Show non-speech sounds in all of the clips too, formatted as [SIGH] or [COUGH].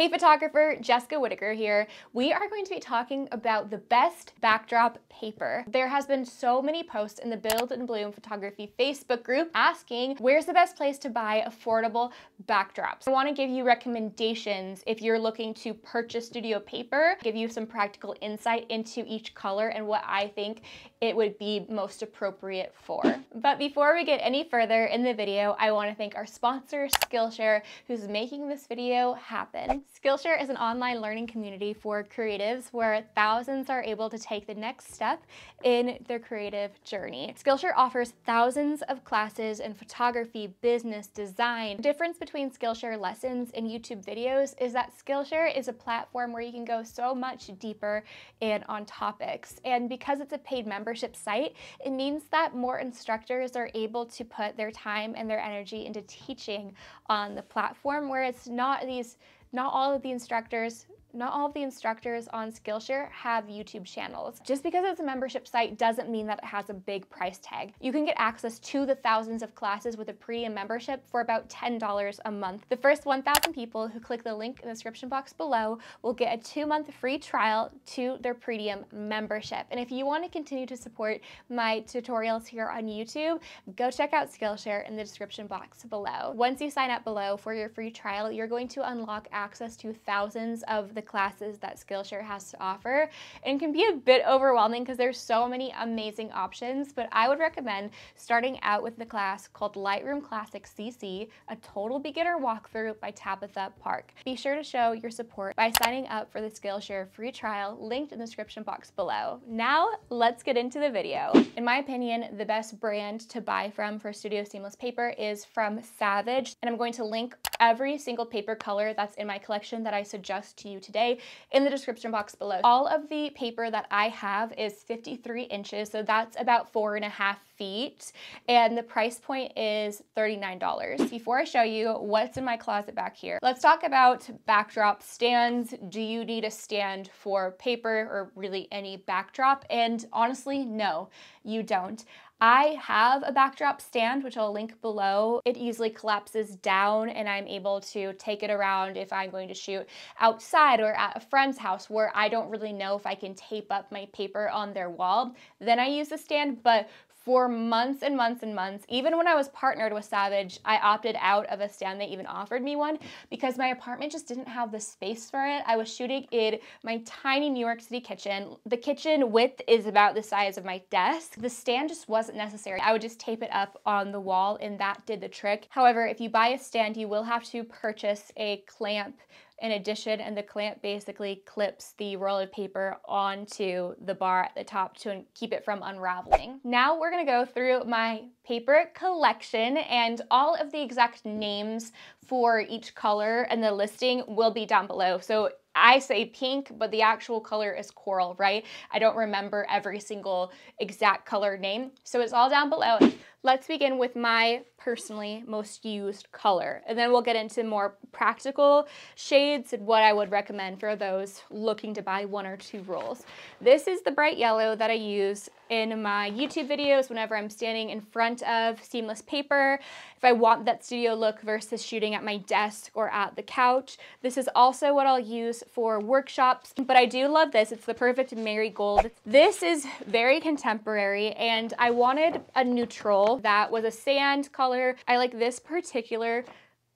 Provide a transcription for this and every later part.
Hey photographer, Jessica Whitaker here. We are going to be talking about the best backdrop paper. There has been so many posts in the Build and Bloom Photography Facebook group asking where's the best place to buy affordable backdrops. I wanna give you recommendations if you're looking to purchase studio paper, give you some practical insight into each color and what I think it would be most appropriate for. But before we get any further in the video, I wanna thank our sponsor, Skillshare, who's making this video happen. Skillshare is an online learning community for creatives where thousands are able to take the next step in their creative journey. Skillshare offers thousands of classes in photography, business, design. The difference between Skillshare lessons and YouTube videos is that Skillshare is a platform where you can go so much deeper in on topics. And because it's a paid membership site, it means that more instructors are able to put their time and their energy into teaching on the platform where it's not these not all of the instructors not all of the instructors on Skillshare have YouTube channels. Just because it's a membership site doesn't mean that it has a big price tag. You can get access to the thousands of classes with a premium membership for about $10 a month. The first 1,000 people who click the link in the description box below will get a two-month free trial to their premium membership. And if you want to continue to support my tutorials here on YouTube, go check out Skillshare in the description box below. Once you sign up below for your free trial, you're going to unlock access to thousands of the the classes that Skillshare has to offer and can be a bit overwhelming because there's so many amazing options, but I would recommend starting out with the class called Lightroom Classic CC, a total beginner walkthrough by Tabitha Park. Be sure to show your support by signing up for the Skillshare free trial linked in the description box below. Now let's get into the video. In my opinion, the best brand to buy from for Studio Seamless Paper is from Savage, and I'm going to link every single paper color that's in my collection that I suggest to you today in the description box below. All of the paper that I have is 53 inches, so that's about four and a half feet, and the price point is $39. Before I show you what's in my closet back here, let's talk about backdrop stands. Do you need a stand for paper or really any backdrop? And honestly, no, you don't. I have a backdrop stand, which I'll link below. It easily collapses down and I'm able to take it around if I'm going to shoot outside or at a friend's house where I don't really know if I can tape up my paper on their wall. Then I use the stand, but for months and months and months. Even when I was partnered with Savage, I opted out of a stand. They even offered me one because my apartment just didn't have the space for it. I was shooting in my tiny New York City kitchen. The kitchen width is about the size of my desk. The stand just wasn't necessary. I would just tape it up on the wall and that did the trick. However, if you buy a stand, you will have to purchase a clamp in addition, and the clamp basically clips the roll of paper onto the bar at the top to keep it from unraveling. Now we're gonna go through my paper collection and all of the exact names for each color and the listing will be down below. So I say pink, but the actual color is coral, right? I don't remember every single exact color name. So it's all down below. Let's begin with my personally most used color, and then we'll get into more practical shades and what I would recommend for those looking to buy one or two rolls. This is the bright yellow that I use in my YouTube videos whenever I'm standing in front of seamless paper, if I want that studio look versus shooting at my desk or at the couch. This is also what I'll use for workshops, but I do love this. It's the perfect marigold. This is very contemporary and I wanted a neutral that was a sand color. I like this particular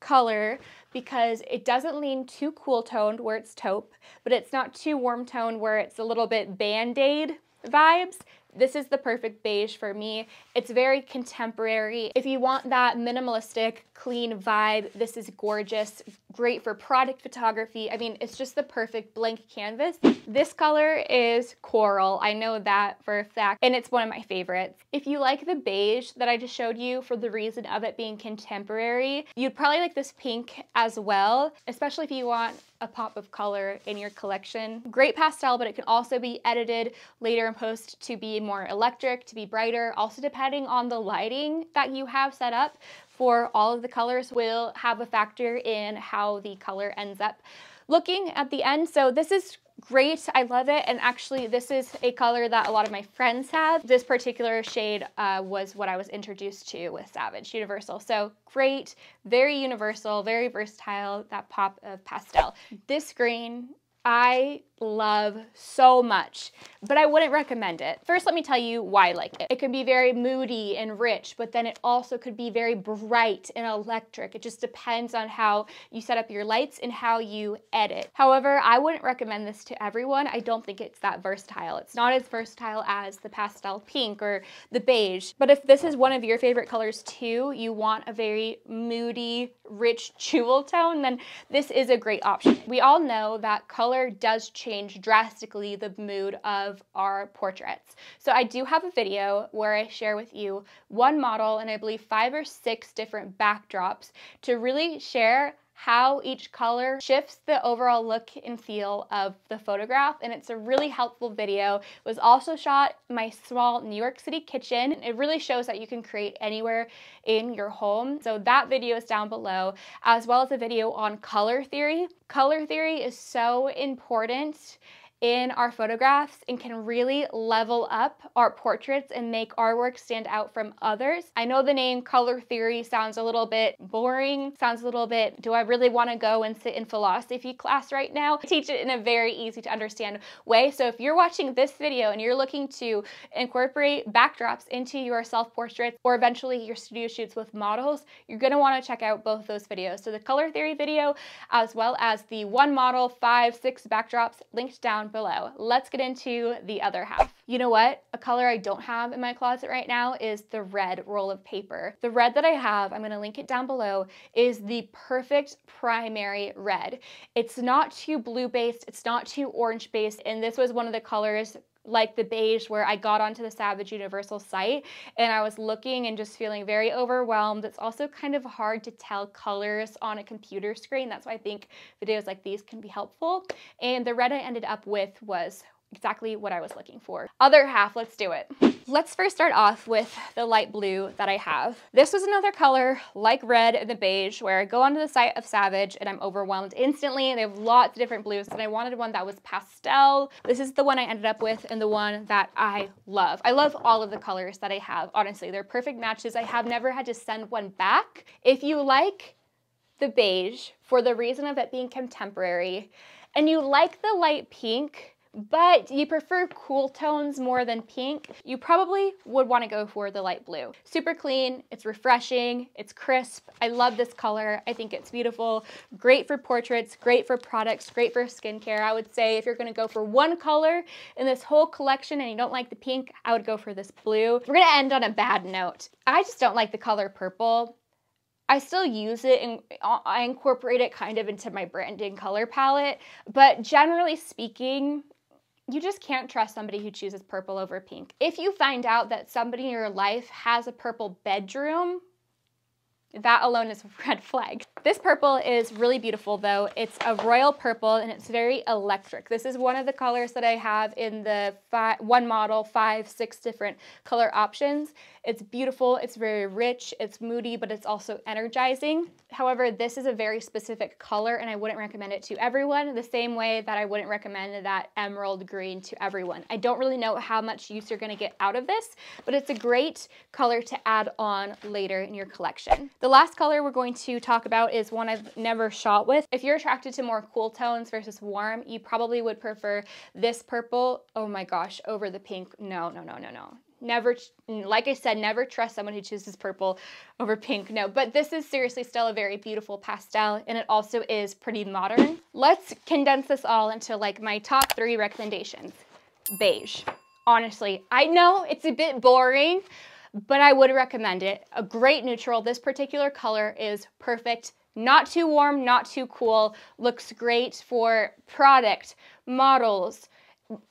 color because it doesn't lean too cool toned where it's taupe, but it's not too warm toned where it's a little bit band-aid vibes. This is the perfect beige for me. It's very contemporary. If you want that minimalistic, clean vibe, this is gorgeous great for product photography. I mean, it's just the perfect blank canvas. This color is coral. I know that for a fact, and it's one of my favorites. If you like the beige that I just showed you for the reason of it being contemporary, you'd probably like this pink as well, especially if you want a pop of color in your collection. Great pastel, but it can also be edited later in post to be more electric, to be brighter, also depending on the lighting that you have set up for all of the colors will have a factor in how the color ends up looking at the end. So this is great. I love it. And actually, this is a color that a lot of my friends have. This particular shade uh, was what I was introduced to with Savage Universal. So great, very universal, very versatile, that pop of pastel. This green I love so much, but I wouldn't recommend it. First, let me tell you why I like it. It can be very moody and rich, but then it also could be very bright and electric. It just depends on how you set up your lights and how you edit. However, I wouldn't recommend this to everyone. I don't think it's that versatile. It's not as versatile as the pastel pink or the beige, but if this is one of your favorite colors too, you want a very moody, rich [LAUGHS] jewel tone, then this is a great option. We all know that color color does change drastically the mood of our portraits. So I do have a video where I share with you one model and I believe five or six different backdrops to really share how each color shifts the overall look and feel of the photograph and it's a really helpful video. It was also shot my small New York City kitchen. It really shows that you can create anywhere in your home. So that video is down below as well as a video on color theory. Color theory is so important in our photographs and can really level up our portraits and make our work stand out from others. I know the name color theory sounds a little bit boring, sounds a little bit, do I really want to go and sit in philosophy class right now? I teach it in a very easy to understand way. So if you're watching this video and you're looking to incorporate backdrops into your self-portraits or eventually your studio shoots with models, you're going to want to check out both those videos. So the color theory video as well as the one model, five, six backdrops linked down below. Let's get into the other half. You know what? A color I don't have in my closet right now is the red roll of paper. The red that I have, I'm gonna link it down below, is the perfect primary red. It's not too blue based, it's not too orange based, and this was one of the colors like the beige where I got onto the Savage Universal site and I was looking and just feeling very overwhelmed. It's also kind of hard to tell colors on a computer screen. That's why I think videos like these can be helpful. And the red I ended up with was exactly what I was looking for. Other half, let's do it. Let's first start off with the light blue that I have. This was another color like red and the beige where I go onto the site of Savage and I'm overwhelmed instantly. They have lots of different blues and I wanted one that was pastel. This is the one I ended up with and the one that I love. I love all of the colors that I have. Honestly, they're perfect matches. I have never had to send one back. If you like the beige for the reason of it being contemporary and you like the light pink, but you prefer cool tones more than pink, you probably would wanna go for the light blue. Super clean, it's refreshing, it's crisp. I love this color, I think it's beautiful. Great for portraits, great for products, great for skincare. I would say if you're gonna go for one color in this whole collection and you don't like the pink, I would go for this blue. We're gonna end on a bad note. I just don't like the color purple. I still use it and uh, I incorporate it kind of into my branding color palette, but generally speaking, you just can't trust somebody who chooses purple over pink. If you find out that somebody in your life has a purple bedroom, that alone is [LAUGHS] red flag. This purple is really beautiful though. It's a royal purple and it's very electric. This is one of the colors that I have in the five, one model, five, six different color options. It's beautiful, it's very rich, it's moody, but it's also energizing. However, this is a very specific color and I wouldn't recommend it to everyone the same way that I wouldn't recommend that emerald green to everyone. I don't really know how much use you're gonna get out of this, but it's a great color to add on later in your collection. The last color we're going to talk about is one I've never shot with. If you're attracted to more cool tones versus warm, you probably would prefer this purple, oh my gosh, over the pink. No, no, no, no, no never like i said never trust someone who chooses purple over pink no but this is seriously still a very beautiful pastel and it also is pretty modern let's condense this all into like my top three recommendations beige honestly i know it's a bit boring but I would recommend it. A great neutral. This particular color is perfect. Not too warm, not too cool. Looks great for product, models,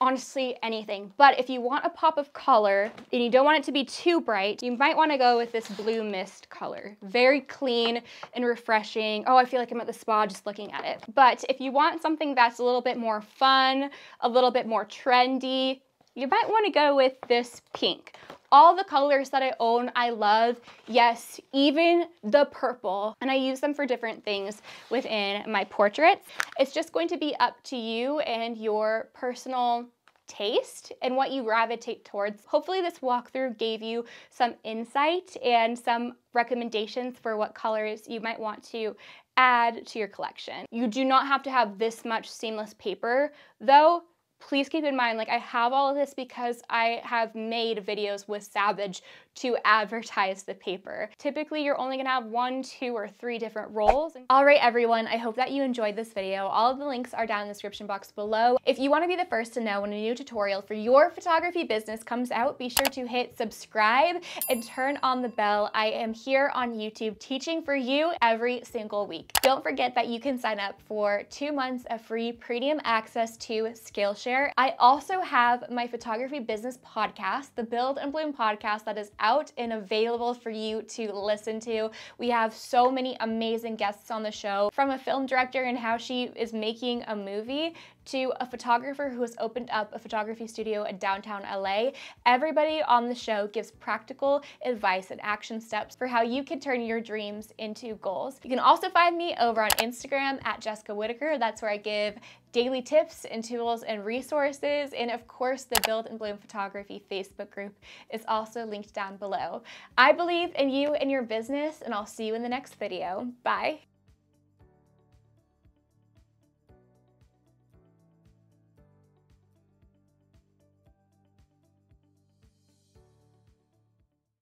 honestly anything. But if you want a pop of color and you don't want it to be too bright, you might wanna go with this blue mist color. Very clean and refreshing. Oh, I feel like I'm at the spa just looking at it. But if you want something that's a little bit more fun, a little bit more trendy, you might want to go with this pink. All the colors that I own, I love. Yes, even the purple. And I use them for different things within my portraits. It's just going to be up to you and your personal taste and what you gravitate towards. Hopefully this walkthrough gave you some insight and some recommendations for what colors you might want to add to your collection. You do not have to have this much seamless paper though please keep in mind, like I have all of this because I have made videos with Savage to advertise the paper. Typically, you're only gonna have one, two, or three different roles. All right, everyone, I hope that you enjoyed this video. All the links are down in the description box below. If you wanna be the first to know when a new tutorial for your photography business comes out, be sure to hit subscribe and turn on the bell. I am here on YouTube teaching for you every single week. Don't forget that you can sign up for two months of free premium access to Skillshare. I also have my photography business podcast, the Build and Bloom podcast that is out and available for you to listen to. We have so many amazing guests on the show from a film director and how she is making a movie to a photographer who has opened up a photography studio in downtown LA. Everybody on the show gives practical advice and action steps for how you can turn your dreams into goals. You can also find me over on Instagram at Jessica Whitaker. That's where I give daily tips and tools and resources. And of course, the Build and Bloom Photography Facebook group is also linked down below. I believe in you and your business, and I'll see you in the next video. Bye.